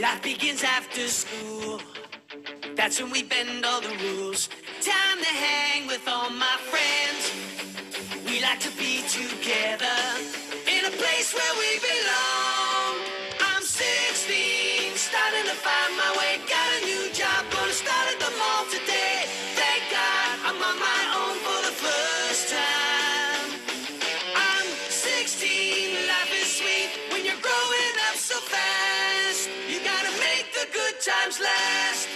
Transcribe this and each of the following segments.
life begins after school. That's when we bend all the rules. Time to hang with all my friends. We like to be together in a place where we belong. I'm 16, starting to find my way. Got a new job, gonna start at the mall today. times last.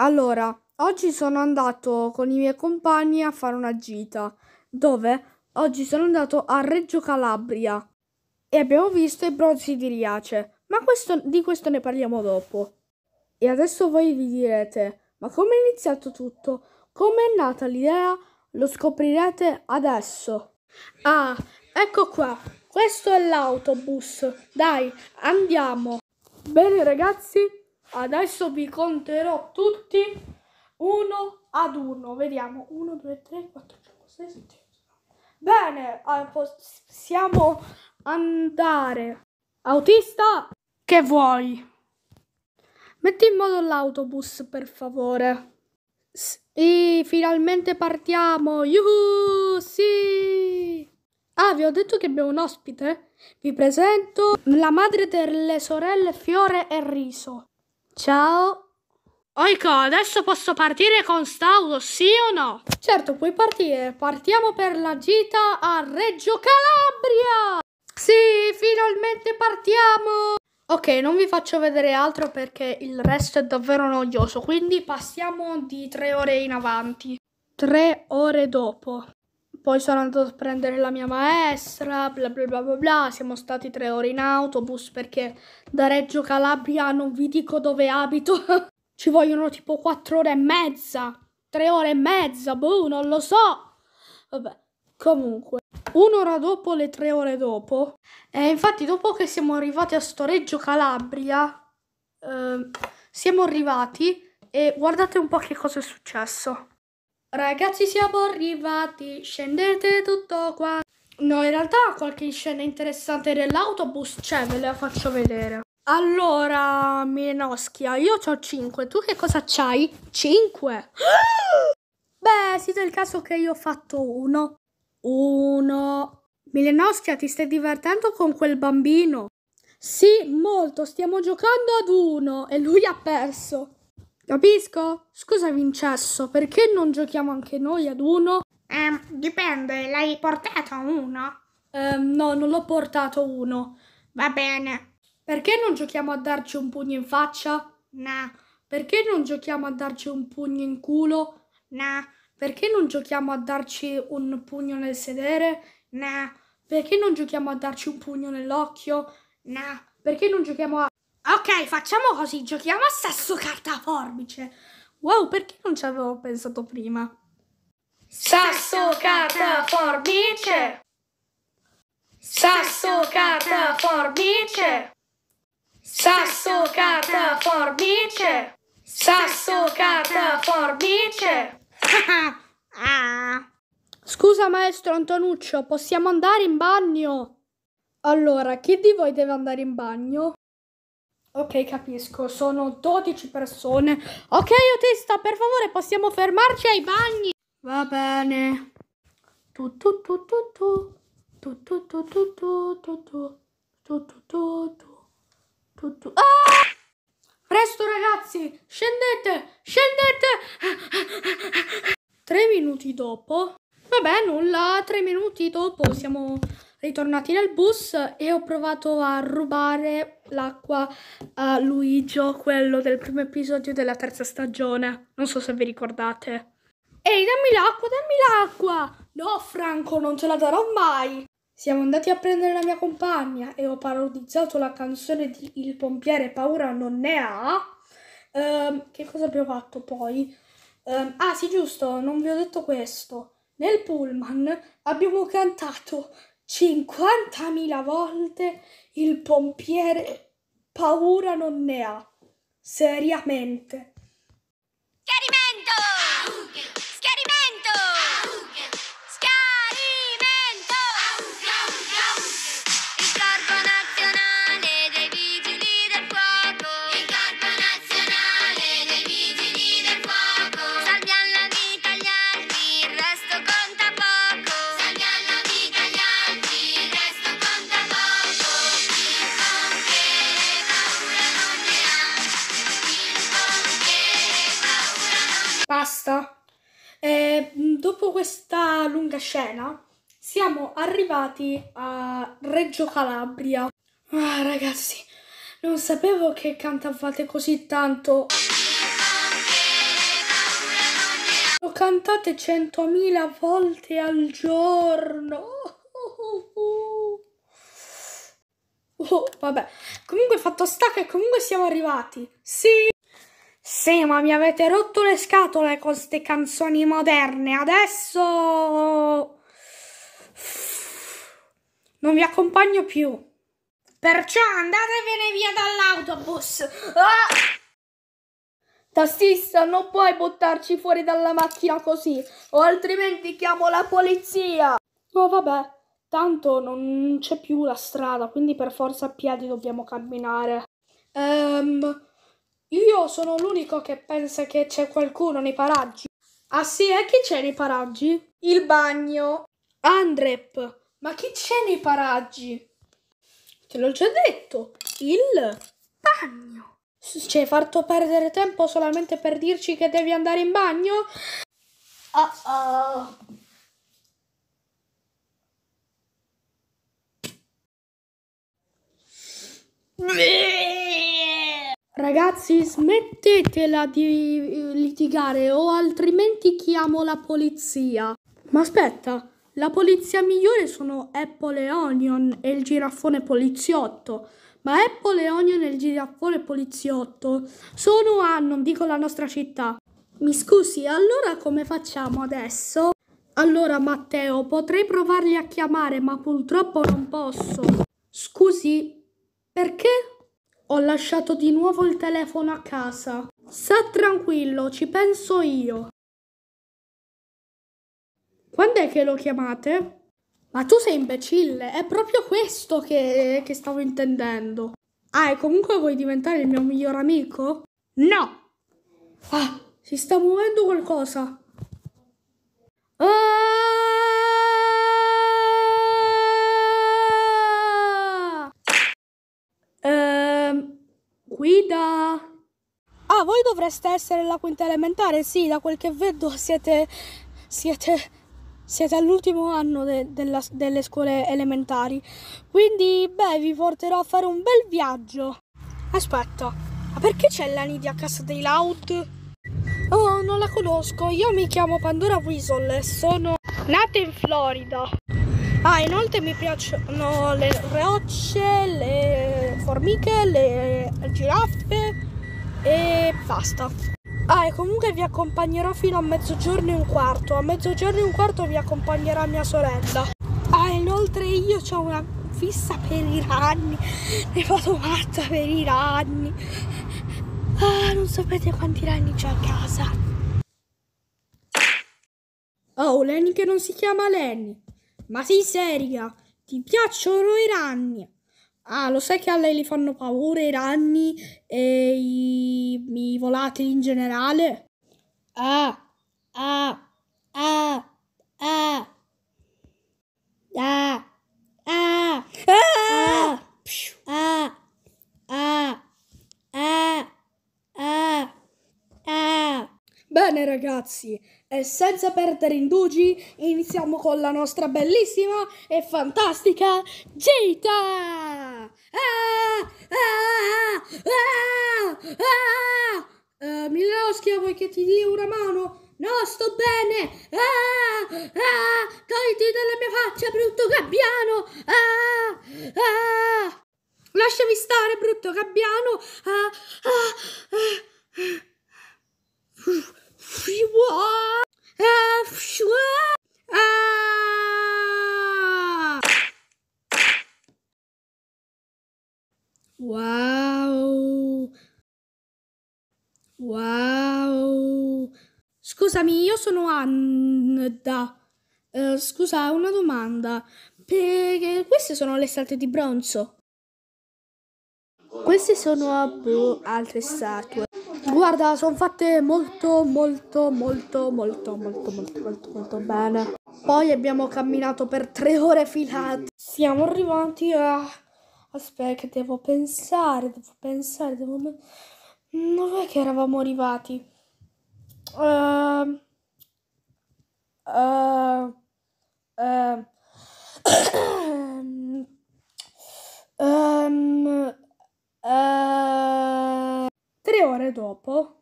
Allora, oggi sono andato con i miei compagni a fare una gita dove Oggi sono andato a Reggio Calabria e abbiamo visto i bronzi di Riace, ma questo, di questo ne parliamo dopo. E adesso voi vi direte, ma come è iniziato tutto? Come è nata l'idea? Lo scoprirete adesso. Ah, ecco qua, questo è l'autobus. Dai, andiamo. Bene ragazzi, adesso vi conterò tutti uno ad uno. Vediamo, 1, 2, 3, 4, 5, 6, 7. Bene, possiamo andare. Autista, che vuoi? Metti in modo l'autobus, per favore. Sì, finalmente partiamo. Yuhu, sì. Ah, vi ho detto che abbiamo un ospite? Vi presento la madre delle sorelle Fiore e Riso. Ciao. Oiko, adesso posso partire con Stauro, sì o no? Certo, puoi partire. Partiamo per la gita a Reggio Calabria! Sì, finalmente partiamo! Ok, non vi faccio vedere altro perché il resto è davvero noioso, quindi passiamo di tre ore in avanti. Tre ore dopo. Poi sono andato a prendere la mia maestra, bla bla bla bla bla, siamo stati tre ore in autobus perché da Reggio Calabria non vi dico dove abito. ci vogliono tipo 4 ore e mezza, 3 ore e mezza, boh, non lo so. Vabbè, comunque, un'ora dopo le 3 ore dopo, e eh, infatti dopo che siamo arrivati a Storeggio Calabria, eh, siamo arrivati e guardate un po' che cosa è successo. Ragazzi siamo arrivati, scendete tutto qua. No, in realtà qualche scena interessante dell'autobus c'è, ve la faccio vedere. Allora, Mienoschia, io ho 5, tu che cosa c'hai? 5! Beh, sì, del caso che io ho fatto uno. Uno. Milenoschia, ti stai divertendo con quel bambino? Sì, molto, stiamo giocando ad uno e lui ha perso. Capisco? Scusa Vincesso, perché non giochiamo anche noi ad uno? Eh, dipende, l'hai portato uno? Eh, no, non l'ho portato uno. Va bene, perché non giochiamo a darci un pugno in faccia? No. Perché non giochiamo a darci un pugno in culo? No. Perché non giochiamo a darci un pugno nel sedere? No. Perché non giochiamo a darci un pugno nell'occhio? No. Perché non giochiamo a... Ok, facciamo così, giochiamo a sesso carta forbice. Wow, perché non ci avevo pensato prima? Sasso, carta, forbice! Sasso, carta, forbice! Sasso, carta, forbice. Sasso, carta, forbice. Scusa maestro Antonuccio, possiamo andare in bagno? Allora, chi di voi deve andare in bagno? Ok, capisco, sono 12 persone. Ok, autista, per favore, possiamo fermarci ai bagni? Va bene. Tu tu tu tu tu tu tu tu tu tu tu tu tu tu tu tutto... Ah! Presto ragazzi, scendete, scendete! Tre minuti dopo... Vabbè, nulla, tre minuti dopo siamo ritornati nel bus e ho provato a rubare l'acqua a Luigi, quello del primo episodio della terza stagione. Non so se vi ricordate. Ehi, dammi l'acqua, dammi l'acqua! No, Franco, non ce la darò mai! Siamo andati a prendere la mia compagna e ho parodizzato la canzone di Il pompiere paura non ne ha. Um, che cosa abbiamo fatto poi? Um, ah sì, giusto, non vi ho detto questo. Nel pullman abbiamo cantato 50.000 volte Il pompiere paura non ne ha. Seriamente. Carime! cena siamo arrivati a Reggio Calabria. Ah, ragazzi, non sapevo che cantavate così tanto. Lo cantate centomila volte al giorno. Oh, vabbè. Comunque fatto sta che comunque siamo arrivati. Sì. Sì, ma mi avete rotto le scatole con queste canzoni moderne. Adesso non vi accompagno più. Perciò andatevene via dall'autobus. Ah! Tassista, non puoi buttarci fuori dalla macchina così, o altrimenti chiamo la polizia. Oh, vabbè, tanto non c'è più la strada, quindi per forza a piedi dobbiamo camminare. Um, io sono l'unico che pensa che c'è qualcuno nei paraggi. Ah sì, e chi c'è nei paraggi? Il bagno. Andrep, ma chi c'è nei paraggi? Te l'ho già detto, il bagno. Ci cioè, hai fatto perdere tempo solamente per dirci che devi andare in bagno? Oh oh. Ragazzi, smettetela di eh, litigare o altrimenti chiamo la polizia. Ma aspetta, la polizia migliore sono Apple e Onion e il giraffone poliziotto. Ma Apple e Onion e il giraffone poliziotto sono a, ah, non dico la nostra città. Mi scusi, allora come facciamo adesso? Allora Matteo, potrei provarli a chiamare, ma purtroppo non posso. Scusi, perché? Ho lasciato di nuovo il telefono a casa. Sta tranquillo, ci penso io. Quando è che lo chiamate? Ma tu sei imbecille, è proprio questo che, che stavo intendendo. Ah, e comunque vuoi diventare il mio miglior amico? No! Ah, si sta muovendo qualcosa. Ah! Ehm, guida. Ah, voi dovreste essere la quinta elementare, sì, da quel che vedo siete... siete siete all'ultimo anno de- della, delle scuole elementari, quindi beh vi porterò a fare un bel viaggio. Aspetta, ma perché c'è la Nidia a casa dei Loud? Oh, non la conosco, io mi chiamo Pandora Weasel e sono nata in Florida. Ah, inoltre mi piacciono le rocce, le formiche, le giraffe e basta. Ah, e comunque vi accompagnerò fino a mezzogiorno e un quarto. A mezzogiorno e un quarto vi accompagnerà mia sorella. Ah, inoltre io ho una fissa per i ranni. Ne vado matta per i ranni. Ah, non sapete quanti ranni ho a casa. Oh, Lenny che non si chiama Lenny. Ma sei seria? Ti piacciono i ranni? Ah, lo sai che a lei gli fanno paura i ragni e i, i volatili in generale? Ah, ah, ah, ah, ah, ah, ah, ah, ah, ah, ah, ah. Bene ragazzi, e senza perdere indugi, iniziamo con la nostra bellissima e fantastica j Gita! Uh, eh, Miloschi, vuoi che ti dia una mano? No, sto bene! Ah, ah, togliti dalla mia faccia, brutto gabbiano! Ah, ah. Lasciami stare, brutto gabbiano! Ah, ah. scusa, una domanda. Per... Queste sono le statue di bronzo. Queste sono boh, altre statue. Guarda, sono fatte molto, molto, molto, molto, molto, molto, molto, molto bene. Poi abbiamo camminato per tre ore filate. Siamo arrivati a... Aspetta, devo pensare, devo pensare, devo... Dov'è che eravamo arrivati? Uh... Uh... Um, um, uh, tre ore dopo.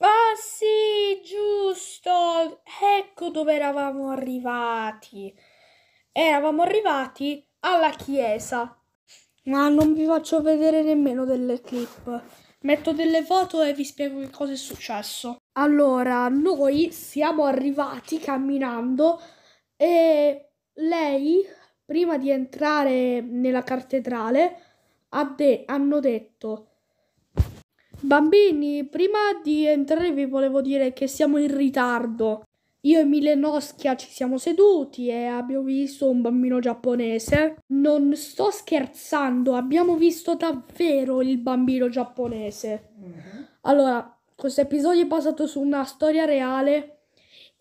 Ah sì, giusto! Ecco dove eravamo arrivati. Eravamo arrivati alla chiesa. Ma non vi faccio vedere nemmeno delle clip. Metto delle foto e vi spiego che cosa è successo. Allora, noi siamo arrivati camminando e lei, prima di entrare nella cattedrale, ha de- hanno detto Bambini, prima di entrare vi volevo dire che siamo in ritardo. Io e Milenoschia ci siamo seduti e abbiamo visto un bambino giapponese. Non sto scherzando, abbiamo visto davvero il bambino giapponese. Mm-hmm. Allora, questo episodio è basato su una storia reale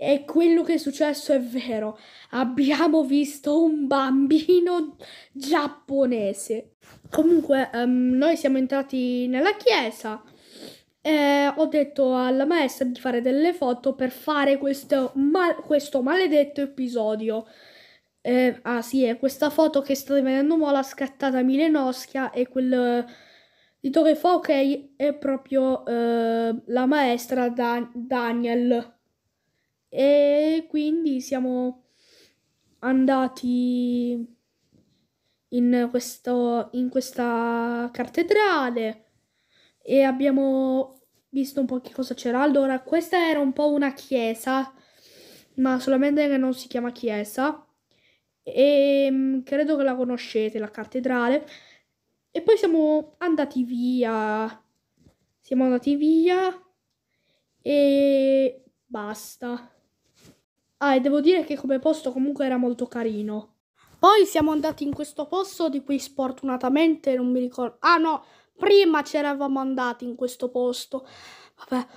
e quello che è successo è vero. Abbiamo visto un bambino giapponese. Comunque, um, noi siamo entrati nella chiesa. E ho detto alla maestra di fare delle foto per fare questo, ma- questo maledetto episodio. Eh, ah sì, è questa foto che state vedendo mo' l'ha scattata Milenoschia e quel di Torre Fokei è proprio eh, la maestra Dan- Daniel. E quindi siamo andati in, questo, in questa cattedrale e abbiamo visto un po' che cosa c'era. Allora, questa era un po' una chiesa, ma solamente che non si chiama chiesa. E ehm, credo che la conoscete, la cattedrale. E poi siamo andati via. Siamo andati via e basta. Ah, e devo dire che come posto comunque era molto carino. Poi siamo andati in questo posto di cui sfortunatamente non mi ricordo. Ah no, prima ci eravamo andati in questo posto. Vabbè,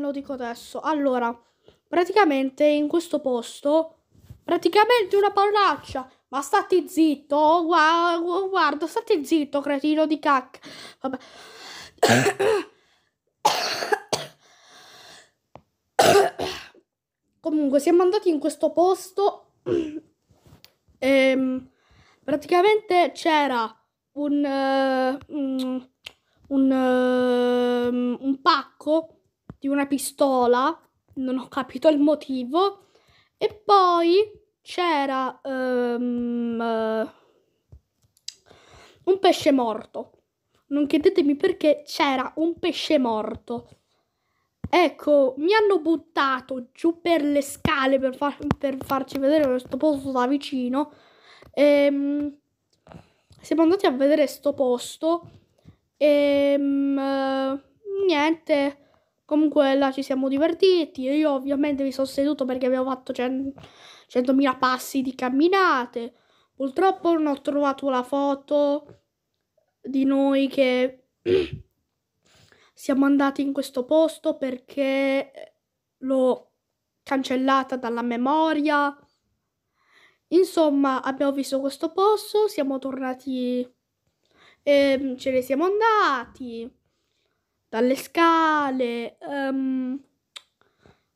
lo dico adesso. Allora, praticamente in questo posto... Praticamente una parolaccia. Ma stati zitto, guarda, guarda stati zitto, cretino di cacca. Vabbè. Eh? Comunque siamo andati in questo posto. e, ehm, praticamente c'era un, uh, un, uh, un pacco di una pistola. Non ho capito il motivo. E poi c'era um, uh, un pesce morto. Non chiedetemi perché c'era un pesce morto. Ecco, mi hanno buttato giù per le scale per, far, per farci vedere questo posto da vicino. Ehm, siamo andati a vedere sto posto. E ehm, niente. Comunque là ci siamo divertiti. Io ovviamente mi sono seduto perché avevo fatto 100.000 cent- passi di camminate. Purtroppo non ho trovato la foto di noi che siamo andati in questo posto perché eh, l'ho cancellata dalla memoria. Insomma, abbiamo visto questo posto, siamo tornati e ehm, ce ne siamo andati dalle scale. Um,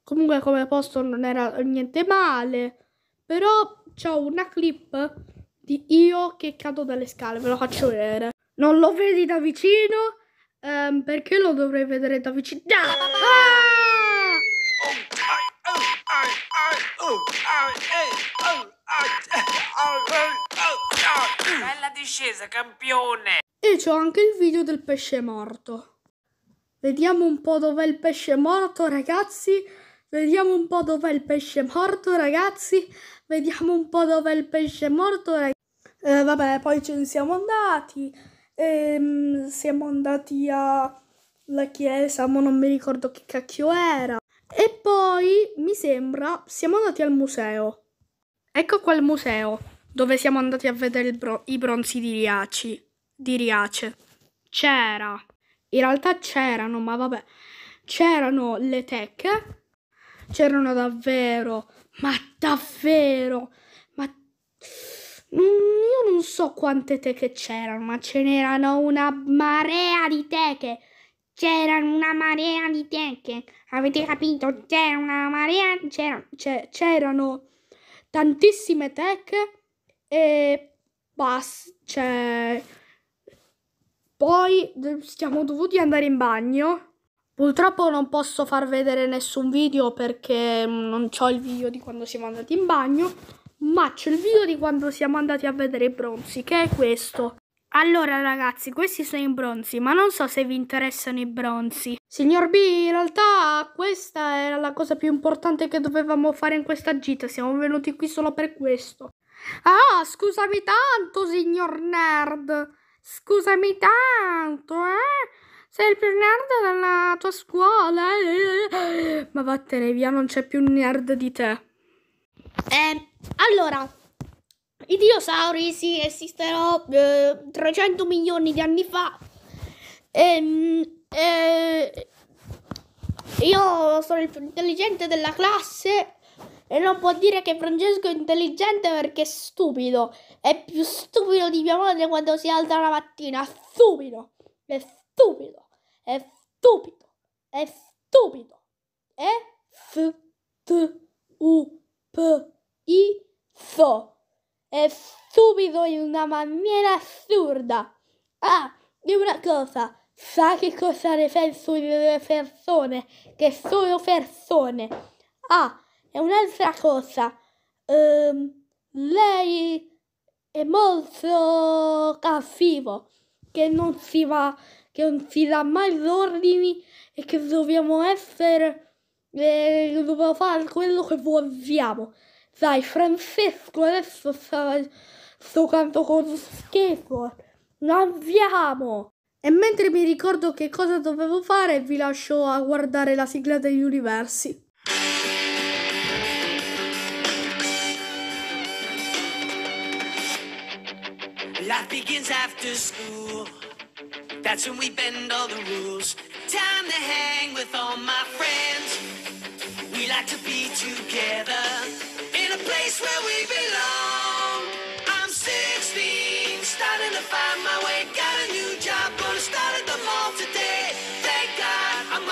comunque come posto non era niente male, però c'ho una clip di io che cado dalle scale, ve lo faccio vedere. Non lo vedi da vicino? Um, perché lo dovrei vedere da vicino? Ah! Bella discesa, campione! E c'ho anche il video del pesce morto. Vediamo un po' dov'è il pesce morto, ragazzi. Vediamo un po' dov'è il pesce morto, ragazzi. Vediamo un po' dov'è il pesce morto, ragazzi. Eh, vabbè, poi ce ne siamo andati. E ehm, siamo andati alla chiesa, ma non mi ricordo che cacchio era. E poi, mi sembra, siamo andati al museo. Ecco qua il museo, dove siamo andati a vedere bro- i bronzi di, Riace. di Riace. C'era, in realtà c'erano, ma vabbè, c'erano le teche. c'erano davvero, ma davvero, ma... Mm, io non so quante teche c'erano, ma ce n'erano una marea di teche. C'erano una marea di teche. Avete capito? C'era una marea. C'era, c'erano tantissime teche. E basta. Cioè. Poi siamo dovuti andare in bagno. Purtroppo non posso far vedere nessun video perché non ho il video di quando siamo andati in bagno ma c'è il video di quando siamo andati a vedere i bronzi, che è questo. Allora ragazzi, questi sono i bronzi, ma non so se vi interessano i bronzi. Signor B, in realtà questa era la cosa più importante che dovevamo fare in questa gita, siamo venuti qui solo per questo. Ah, scusami tanto, signor nerd! Scusami tanto, eh? Sei il più nerd della tua scuola, eh? Ma vattene via, non c'è più nerd di te. Eh, allora, i dinosauri sì, esistono eh, 300 milioni di anni fa. E, ehm, eh, io sono il più intelligente della classe e non può dire che Francesco è intelligente perché è stupido. È più stupido di mia madre quando si alza la mattina. Stupido. È stupido. È stupido. È stupido. È f t u p ISO. È stupido in una maniera assurda. Ah, di una cosa, sa che cosa ne penso delle persone, che sono persone. Ah, è un'altra cosa. Um, lei è molto cattivo, che non si va, che non si dà mai ordini e che dobbiamo essere, eh, dobbiamo fare quello che vogliamo. Sai, Francesco adesso stava sto canto con schifo. L'avviamo! E mentre mi ricordo che cosa dovevo fare, vi lascio a guardare la sigla degli universi. Life begins after school. That's when we bend all the rules. Time to hang with all my friends. We like to be together.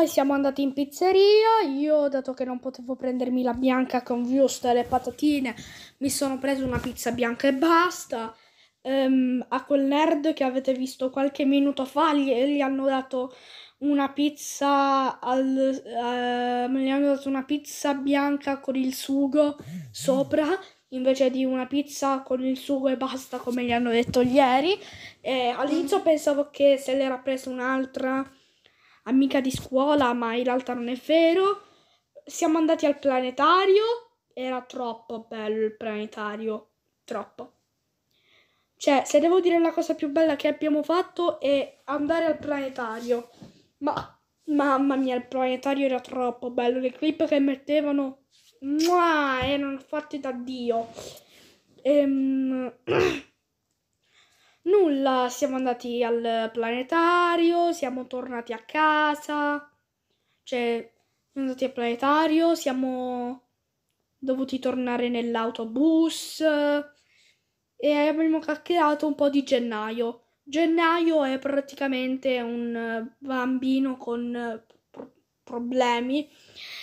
Poi siamo andati in pizzeria, io dato che non potevo prendermi la bianca con wurstel e le patatine, mi sono preso una pizza bianca e basta. Um, a quel nerd che avete visto qualche minuto fa gli, gli hanno dato una pizza al, uh, gli hanno dato una pizza bianca con il sugo sopra invece di una pizza con il sugo e basta come gli hanno detto ieri e all'inizio pensavo che se l'era presa un'altra amica di scuola, ma in realtà non è vero. Siamo andati al planetario, era troppo bello il planetario, troppo. Cioè, se devo dire la cosa più bella che abbiamo fatto è andare al planetario. Ma mamma mia, il planetario era troppo bello, le clip che mettevano muah, erano fatte da Dio. Ehm Nulla, siamo andati al planetario, siamo tornati a casa, cioè siamo andati al planetario, siamo dovuti tornare nell'autobus e abbiamo chiacchierato un po' di gennaio. Gennaio è praticamente un bambino con problemi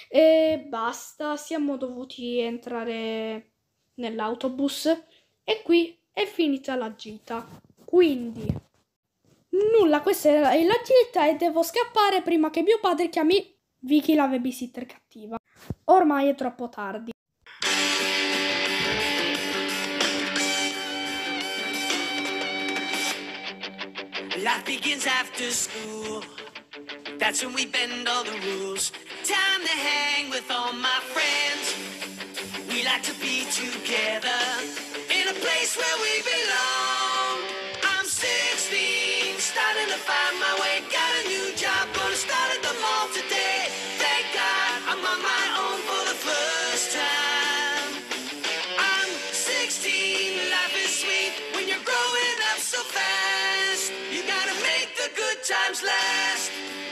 e basta, siamo dovuti entrare nell'autobus e qui è finita la gita. Quindi, nulla, questa è la gita e devo scappare prima che mio padre chiami Vicky la babysitter cattiva. Ormai è troppo tardi. Life begins after school. That's when we bend all the rules. Time to hang with all my friends. We like to be together in a place where we belong. times last.